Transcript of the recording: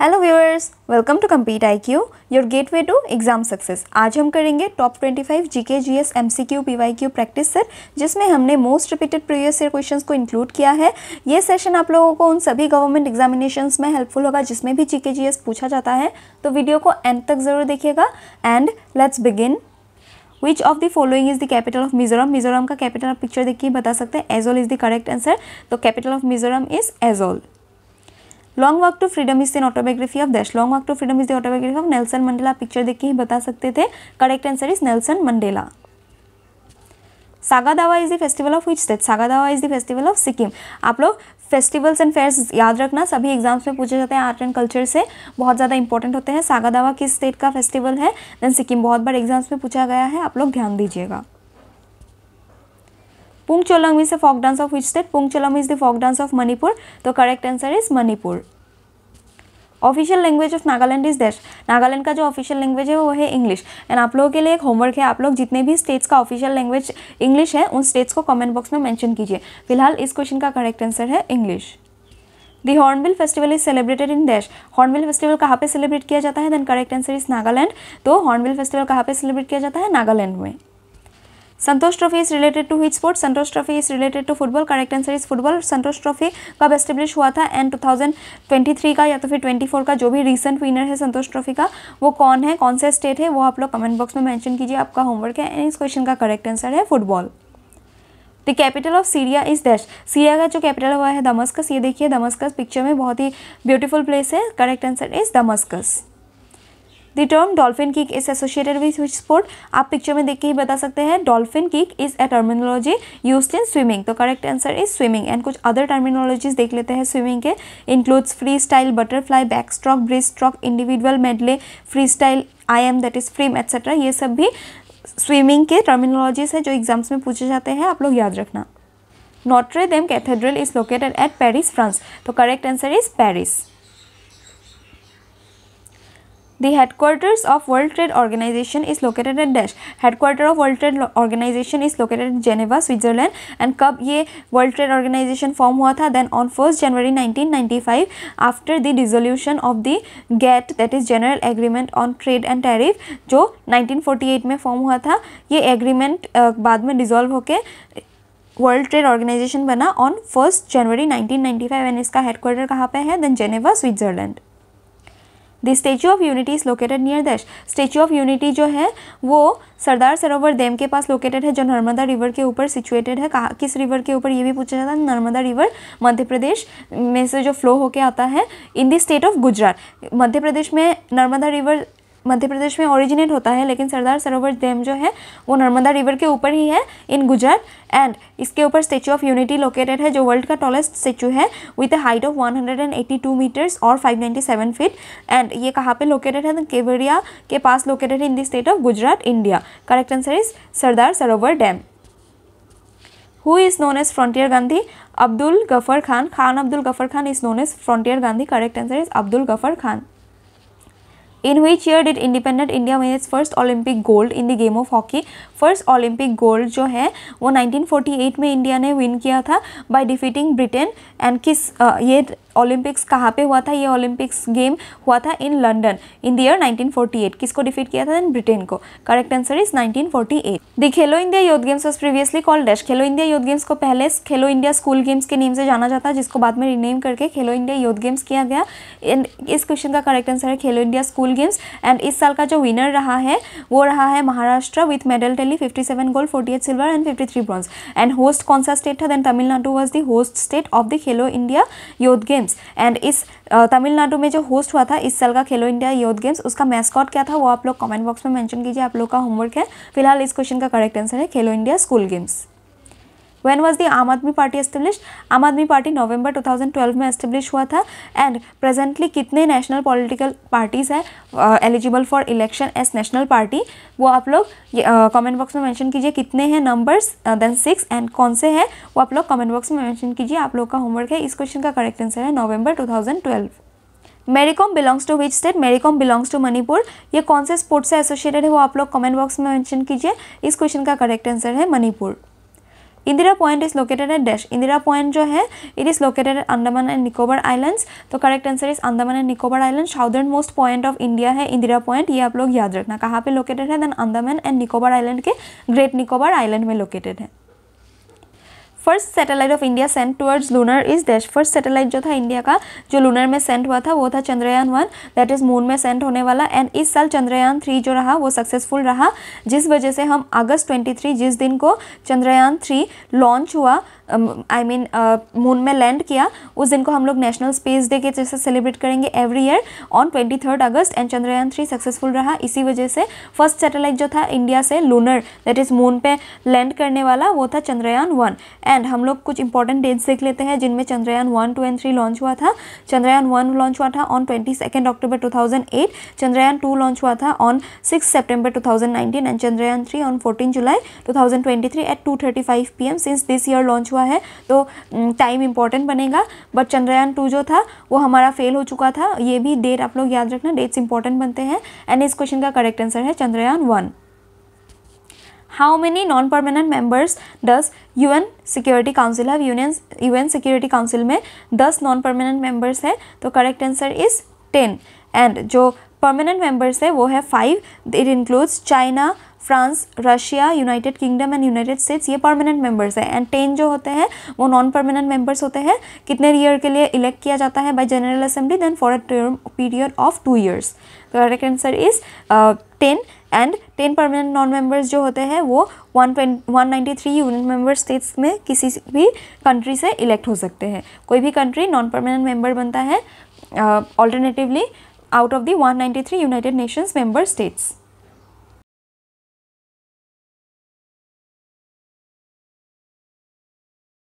Hello viewers welcome to compete I Q your gateway to exam success आज हम करेंगे top 25 GK GS MCQ PYQ practice set जिसमें हमने most repeated previous year questions को include किया है ये सेशन आप लोगों को उन सभी गवर्नमेंट एग्जामिनेशंस में हेल्पफुल होगा जिसमें भी जीके जीएस पूछा जाता है तो वीडियो को एंड तक जरूर देखिएगा and let's begin which of the following is the capital of Mizoram Mizoram का कैपिटल आप पिक्चर देख के बता सकते हैं Aizawl is the correct answer तो capital of Mizoram is Aizawl long walk to freedom is an autobiography of dash long walk to freedom is the autobiography of Nelson Mandela picture देख के ही बता सकते थे correct answer is Nelson Mandela Saga Dawa is the festival of which state Saga Dawa is the festival of Sikkim आप लोग festivals and fears याद रखना सभी एग्जाम्स में पूछे जाते हैं आर्ट एंड कल्चर से बहुत ज़्यादा इंपॉर्टेंट होते हैं सागा दावा किस स्टेट का फेस्टिवल है देन सिक्किम बहुत बार एग्जाम्स में पूछा गया है आप लोग ध्यान दीजिएगा Pung Cholam is a dance of of state state? Pung Cholam is the folk dance of Manipur. The correct answer is official language of Nagaland is देश नागालैंड का जो ऑफिशियल लैंग्वेज है वो है इंग्लिश एंड आप लोगों के लिए एक होमवर्क है आप लोग जितने भी स्टेट्स का ऑफिशियल लैंग्वेज इंग्लिश है उन स्टेट्स को कमेंट बॉक्स में मेंशन कीजिए फिलहाल इस क्वेश्चन का करेक्ट आंसर है English the hornbill festival is celebrated in देश हॉर्नबिल फेस्टिवल कहाँ पे सेलिब्रेट किया जाता है then correct answer is Nagaland तो हॉर्नबिल फेस्टिवल कहाँ पे सेलिब्रेट किया जाता है नागालैंड में Santosh trophy is related to which sports Santosh trophy is related to football correct answer is football Santosh trophy कब एस्टेब्लिश हुआ था एंड 2023 का या तो फिर 24 का जो भी रीसेंट विनर है संतोष ट्रॉफी का वो कौन है कौन सा स्टेट है वो आप लोग कमेंट बॉक्स में मैंशन कीजिए आपका होमवर्क है एंड इस क्वेश्चन का करेक्ट आंसर है football the capital of Syria is dash Syria का जो कैपिटल हुआ है दमस्कस ये देखिए दमस्कस पिक्चर में बहुत ही ब्यूटीफुल प्लेस है correct answer is Damascus the term dolphin kick is associated with which sport आप पिक्चर में देख के ही बता सकते हैं dolphin kick is a terminology use in swimming तो correct answer is swimming and कुछ अदर टर्मिनोलॉजीज देख लेते हैं स्विमिंग के includes freestyle butterfly backstroke breaststroke individual medley freestyle I M that is फ्रीम etcetera ये सब भी स्विमिंग के टर्मिनोलॉजीज है जो एग्जाम्स में पूछे जाते हैं आप लोग याद रखना Notre Dame cathedral is located at Paris France तो correct answer is Paris The headquarters of World Trade Organization is located at dash. Headquarter of World Trade Organization is located in Geneva, Switzerland. And कब ये World Trade Organization form हुआ था? Then on 1st January 1995, after the dissolution of the GATT, that is General Agreement on Trade and Tariff, जो 1948 में form हुआ था, ये agreement बाद में dissolve होके वर्ल्ड ट्रेड ऑर्गेनाइजेशन बना on first January 1995 five and इसका हेडक्वार्टर कहाँ पे है then Geneva Switzerland the statue of unity is located near dash statue of unity जो है वो सरदार सरोवर डैम के पास लोकेटेड है जो नर्मदा रिवर के ऊपर सिचुएटेड है कहा किस रिवर के ऊपर ये भी पूछा जाता है नर्मदा रिवर मध्य प्रदेश में से जो फ्लो होके आता है in the state of Gujarat Madhya Pradesh में नर्मदा रिवर मध्य प्रदेश में ओरिजिनेट होता है लेकिन सरदार सरोवर डैम जो है वो नर्मदा रिवर के ऊपर ही है इन गुजरात एंड इसके ऊपर स्टेचू ऑफ यूनिटी लोकेटेड है जो वर्ल्ड का टॉलेस्ट स्टेचू है with a height of 182 metres और 597 फीट एंड ये कहाँ पे लोकेटेड है केवड़िया के पास लोकेटेड है in the state of Gujarat India correct answer is Sardar Sarovar dam who is known as frontier Gandhi Abdul Ghaffar Khan Khan Abdul Ghaffar Khan is known as frontier Gandhi correct answer is Abdul Ghaffar Khan In which year did independent India win its first Olympic gold in the game of hockey? First Olympic gold जो है वो 1948 में India ने win किया था by defeating Britain and किस ये Olympics कहाँ पे हुआ था ये ओलंपिक्स गेम हुआ था in London in the year 1948 किसको डिफीट किया था ब्रिटेन को correct answer is 1948 the Khelo India youth games was previously called dash Khelo India youth games को पहले खेलो इंडिया स्कूल गेम्स के नेम से जाना जाता जिसको बाद में रिनेम करके खेलो इंडिया यूथ गेम्स किया गया एंड इस क्वेश्चन का करेक्ट आंसर है Khelo India school games and इस साल का जो विनर रहा है वो रहा है Maharashtra with medal tally seven gold eight silver and three bronze and host कौन सा स्टेट था then Tamil Nadu was the host state of the Khelo India youth games games and इस तमिलनाडु में जो होस्ट हुआ था इस साल का खेलो इंडिया यूथ गेम्स उसका मैस्कॉट क्या था वो आप लोग कमेंट बॉक्स में मेंशन कीजिए आप लोग का होमवर्क है फिलहाल इस क्वेश्चन का करेक्ट आंसर है Khelo India school games when was the Aam Aadmi party establish आम आदमी पार्टी नवंबर 2012 में एस्टेब्लिश हुआ था एंड प्रेजेंटली कितने नेशनल पॉलिटिकल पार्टीज़ है eligible for election as national party वो आप लोग कमेंट बॉक्स uh, में मैंशन कीजिए कितने हैं नंबर्स देन सिक्स एंड कौन से हैं वो आप लोग कमेंट बॉक्स में मैंशन कीजिए आप लोग का होमवर्क है इस क्वेश्चन का करेक्ट आंसर है November two Mary Kom belongs to which state Mary Kom belongs to Manipur ये कौन से स्पोर्ट्स से एसोसिएटेड है वो आप लोग कमेंट बॉक्स में मेंशन कीजिए इस क्वेश्चन का करेक्ट आंसर है Manipur Indira point is located at dash Indira point जो है it is located at Andaman and Nicobar islands तो correct answer is Andaman and Nicobar island southernmost point of India है इंदिरा पॉइंट ये आप लोग याद रखना कहाँ पे लोकेटेड है then Andaman and Nicobar island के ग्रेट निकोबार आइलैंड में लोकेटेड है first satellite of India sent towards lunar is dash first satellite जो था इंडिया का जो लूनर में सेंट हुआ था वो था Chandrayaan one that is moon में सेंट होने वाला एंड इस साल चंद्रयान थ्री जो रहा वो सक्सेसफुल रहा जिस वजह से हम अगस्त ट्वेंटी जिस दिन को चंद्रयान थ्री लॉन्च हुआ आई मीन मून में लैंड किया उस दिन को हम लोग नेशनल स्पेस डे के जैसे सेलिब्रेट करेंगे every year on twenty third August and Chandrayaan three successful रहा इसी वजह से फर्स्ट सैटेलाइट जो था इंडिया से लूनर दैट इज मून पे लैंड करने वाला वो था चंद्रयान वन एंड एंड हम लोग कुछ इंपॉर्टेंट डेट्स देख लेते हैं जिनमें Chandrayaan one two and three launch हुआ था चंद्रयान वन लॉन्च हुआ था on twenty second October two thousand eight Chandrayaan two launch हुआ था on six September two thousand nineteen and Chandrayaan three on fourteen July two thousand twenty three at two thirty five p m since this year launch हुआ है तो time mm, important बनेगा but Chandrayaan two जो था वो हमारा फेल हो चुका था ये भी डेट आप लोग याद रखना डेट्स इंपॉर्टेंट बनते हैं एंड इस क्वेश्चन का करेक्ट आंसर है Chandrayaan one how many non permanent members does un security council have union un security council में 10 non permanent members है तो correct answer is 10 and जो permanent members है वो है 5 it includes China France Russia United Kingdom and United States ये permanent members हैं and ten जो होते हैं वो नॉन परमानेंट मेंबर्स होते हैं कितने ईयर के लिए इलेक्ट किया जाता है by general assembly then for a term period of two years तो correct answer is ten and ten permanent non members जो होते हैं वो one one ninety three union member states में किसी भी कंट्री से इलेक्ट हो सकते हैं कोई भी कंट्री नॉन परमानेंट मेंबर बनता है alternatively out of the one ninety three United Nations member states